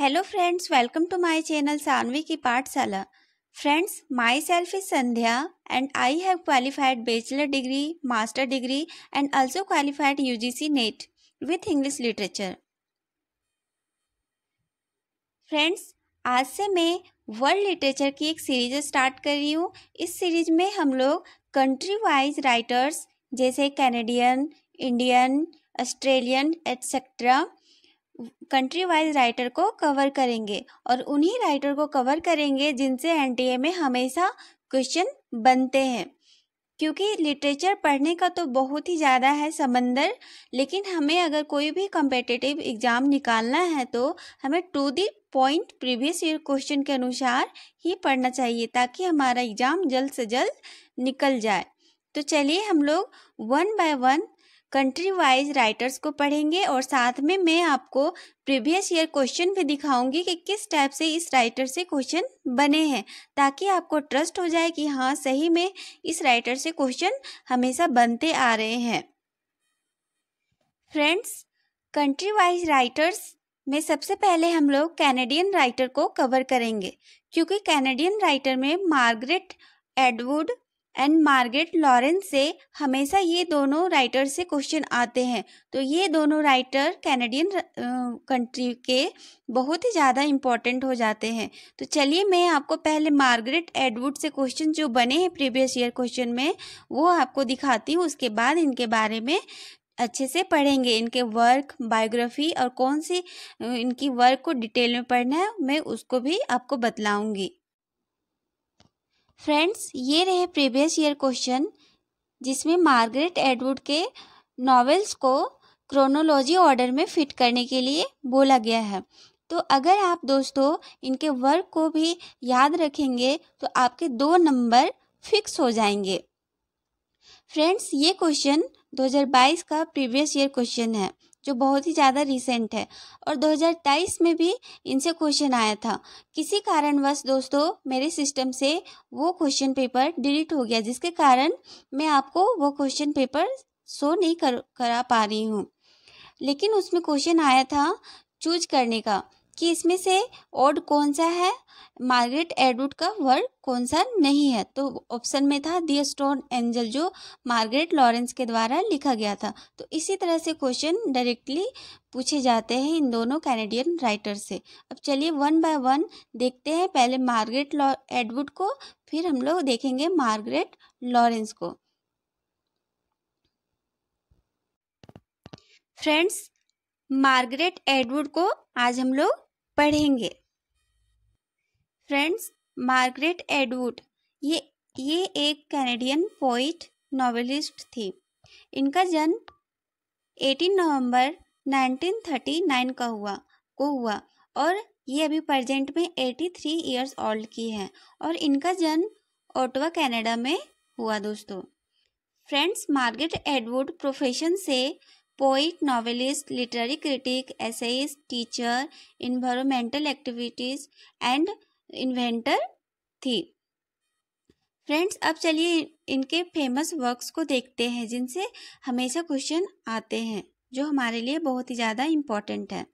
hello friends welcome to my channel Sanvi की पाठशाला friends myself is Sandhya and I have qualified bachelor degree master degree and also qualified UGC NET with English literature friends आज से मैं world literature की एक series start कर रही हूँ इस सीरीज में हम लोग कंट्री वाइज राइटर्स जैसे Canadian Indian Australian etcetera country wise writer को कवर करेंगे और उन्हीं राइटर को कवर करेंगे जिनसे एनटीए में हमेशा क्वेश्चन बनते हैं क्योंकि लिटरेचर पढ़ने का तो बहुत ही ज़्यादा है समंदर लेकिन हमें अगर कोई भी कम्पिटिटिव एग्ज़ाम निकालना है तो हमें to the point previous year question के अनुसार ही पढ़ना चाहिए ताकि हमारा एग्ज़ाम जल्द से जल्द निकल जाए तो चलिए हम लोग one by one country wise writers को पढ़ेंगे और साथ में मैं आपको प्रीवियस ईयर क्वेश्चन भी दिखाऊंगी कि किस टाइप से इस राइटर से क्वेश्चन बने हैं ताकि आपको ट्रस्ट हो जाए कि हाँ सही में इस राइटर से क्वेश्चन हमेशा बनते आ रहे हैं फ्रेंड्स कंट्री वाइज राइटर्स में सबसे पहले हम लोग कैनेडियन राइटर को कवर करेंगे क्योंकि कैनेडियन राइटर में Margaret Atwood and Margaret Laurence से हमेशा ये दोनों राइटर से क्वेश्चन आते हैं तो ये दोनों राइटर कैनेडियन कंट्री के बहुत ही ज़्यादा इम्पॉर्टेंट हो जाते हैं तो चलिए मैं आपको पहले मार्गरेट एडवुड से क्वेश्चन जो बने हैं प्रीवियस ईयर क्वेश्चन में वो आपको दिखाती हूँ उसके बाद इनके बारे में अच्छे से पढ़ेंगे इनके वर्क बायोग्राफी और कौन सी इनकी वर्क को डिटेल में पढ़ना है मैं उसको भी आपको बतलाऊँगी फ्रेंड्स ये रहे प्रीवियस ईयर क्वेश्चन जिसमें मार्गरेट एडवुड के नॉवेल्स को क्रोनोलॉजी ऑर्डर में फिट करने के लिए बोला गया है तो अगर आप दोस्तों इनके वर्क को भी याद रखेंगे तो आपके दो नंबर फिक्स हो जाएंगे फ्रेंड्स ये क्वेश्चन 2022 का प्रीवियस ईयर क्वेश्चन है जो बहुत ही ज़्यादा रिसेंट है और 2023 में भी इनसे क्वेश्चन आया था किसी कारणवश दोस्तों मेरे सिस्टम से वो क्वेश्चन पेपर डिलीट हो गया जिसके कारण मैं आपको वो क्वेश्चन पेपर शो नहीं कर करा पा रही हूँ लेकिन उसमें क्वेश्चन आया था चूज करने का कि इसमें से ऑड कौन सा है मार्गरेट एडवुड का वर्ड कौन सा नहीं है तो ऑप्शन में था दी स्टोन एंजल जो मार्गरेट लॉरेंस के द्वारा लिखा गया था तो इसी तरह से क्वेश्चन डायरेक्टली पूछे जाते हैं इन दोनों कैनेडियन राइटर से अब चलिए वन बाय वन देखते हैं पहले मार्गरेट लॉ एडवुड को फिर हम लोग देखेंगे मार्गरेट लॉरेंस को फ्रेंड्स मार्गरेट एडवुड को आज हम लोग पढ़ेंगे फ्रेंड्स मार्गरेट एडवुड ये ये एक कैनेडियन पोइट नॉवेलिस्ट थी इनका जन्म 18 नवंबर 1939 का हुआ को हुआ और ये अभी प्रजेंट में 83 ईयर्स ओल्ड की है और इनका जन्म ओटवा कनाडा में हुआ दोस्तों फ्रेंड्स मार्गरेट एडवुड प्रोफेशन से poet novelist literary critic essayist teacher environmental activities and inventor थी फ्रेंड्स अब चलिए इनके फेमस वर्क्स को देखते हैं जिनसे हमेशा क्वेश्चन आते हैं जो हमारे लिए बहुत ही ज़्यादा इम्पॉर्टेंट है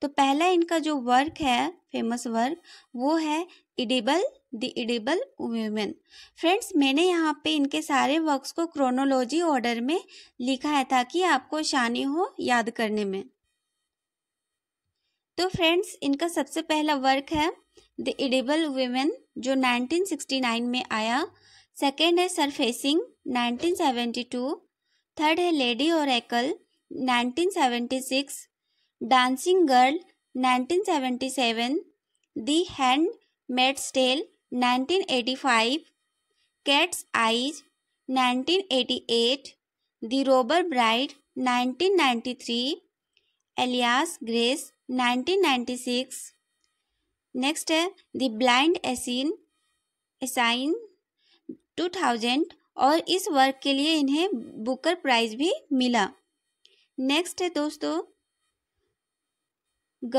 तो पहला इनका जो वर्क है फेमस वर्क वो है Edible the Edible Woman friends मैंने यहाँ पे इनके सारे वर्क्स को क्रोनोलॉजी ऑर्डर में लिखा है ताकि आपको आसानी हो याद करने में तो फ्रेंड्स इनका सबसे पहला वर्क है द इडिबल वुमेन जो 1969 में आया सेकेंड है सरफेसिंग 1972 थर्ड है lady Oracle 1976 Dancing Girl 1977 the Handmaid's Tale 1985 Cat's Eyes 1988 The Robber Bride 1993 Alias Grace 1996 next है द ब्लाइंड एसिन एसाइन 2000 और इस वर्क के लिए इन्हें बुकर प्राइज भी मिला नेक्स्ट है दोस्तों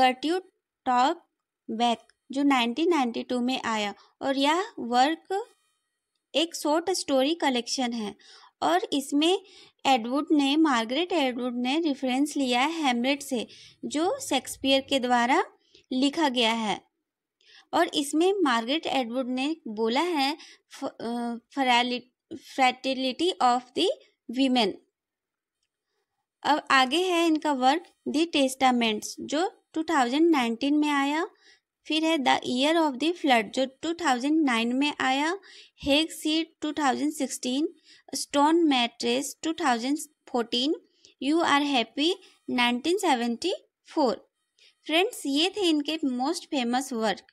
गर्ट्यू टॉप बैक जो 1992 में आया और यह वर्क एक शॉर्ट स्टोरी कलेक्शन है और इसमें एडवुड ने मार्गरेट एडवुड ने रेफरेंस लिया है हेमलेट से जो शेक्सपियर के द्वारा लिखा गया है और इसमें मार्गरेट एडवुड ने बोला है फर्टिलिटी ऑफ द वीमेन अब आगे है इनका वर्क द टेस्टामेंट्स जो 2019 में आया फिर है the Year of the Flood जो 2009 में आया Hag Seed 2016 Stone Mattress 2014 You Are Happy 1974 friends ये थे इनके मोस्ट फेमस वर्क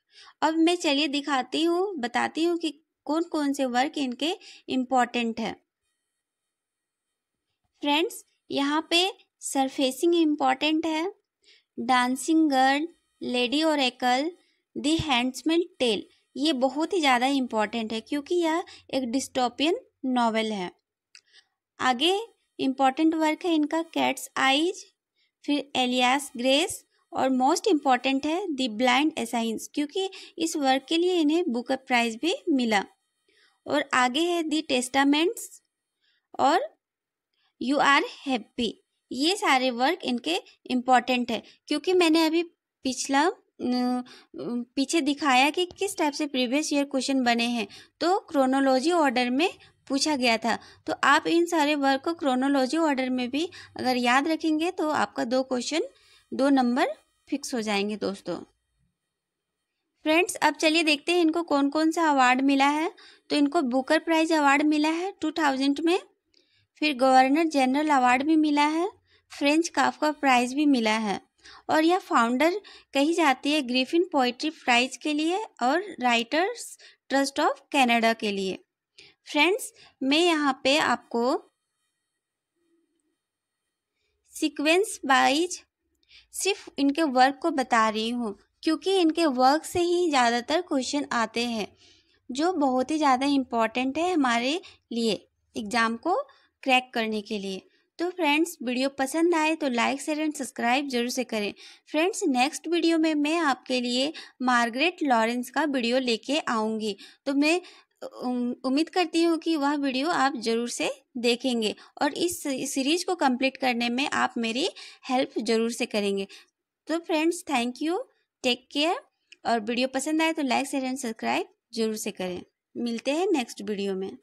अब मैं चलिए दिखाती हूँ बताती हूँ कि कौन कौन से वर्क इनके इम्पॉर्टेंट है फ्रेंड्स यहाँ पे सरफेसिंग इम्पॉर्टेंट है Dancing Girl Lady Oracle दी हैंड्समैन टेल ये बहुत ही ज़्यादा इम्पॉर्टेंट है क्योंकि यह एक डिस्टोपियन नावल है आगे इम्पॉर्टेंट वर्क है इनका कैट्स आइज फिर एलियास ग्रेस और मोस्ट इम्पॉर्टेंट है दी ब्लाइंड एसाइंस क्योंकि इस वर्क के लिए इन्हें बुकर प्राइज भी मिला और आगे है दी टेस्टामेंट्स और यू आर हैप्पी ये सारे वर्क इनके इम्पॉर्टेंट है क्योंकि मैंने अभी पिछला पीछे दिखाया कि किस टाइप से प्रीवियस ईयर क्वेश्चन बने हैं तो क्रोनोलॉजी ऑर्डर में पूछा गया था तो आप इन सारे वर्क को क्रोनोलॉजी ऑर्डर में भी अगर याद रखेंगे तो आपका दो क्वेश्चन दो नंबर फिक्स हो जाएंगे दोस्तों फ्रेंड्स अब चलिए देखते हैं इनको कौन कौन सा अवार्ड मिला है तो इनको बुकर प्राइज अवार्ड मिला है टू थाउजेंड में फिर गवर्नर जनरल अवार्ड भी मिला है फ्रेंच काफ का प्राइज भी मिला है और यह फाउंडर कही जाती है ग्रिफिन पोइट्री प्राइज के लिए और राइटर्स ट्रस्ट ऑफ कनाडा के लिए फ्रेंड्स मैं यहाँ पे आपको सीक्वेंस वाइज सिर्फ इनके वर्क को बता रही हूँ क्योंकि इनके वर्क से ही ज़्यादातर क्वेश्चन आते हैं जो बहुत ही ज़्यादा इम्पॉर्टेंट है हमारे लिए एग्ज़ाम को क्रैक करने के लिए तो फ्रेंड्स वीडियो पसंद आए तो लाइक शेयर एंड सब्सक्राइब जरूर से करें फ्रेंड्स नेक्स्ट वीडियो में मैं आपके लिए मार्गरेट लॉरेंस का वीडियो लेके आऊँगी तो मैं उम्मीद करती हूँ कि वह वीडियो आप ज़रूर से देखेंगे और इस सीरीज़ को कंप्लीट करने में आप मेरी हेल्प ज़रूर से करेंगे तो friends thank you take care और वीडियो पसंद आए तो लाइक शेयर एंड सब्सक्राइब जरूर से करें मिलते हैं नेक्स्ट वीडियो में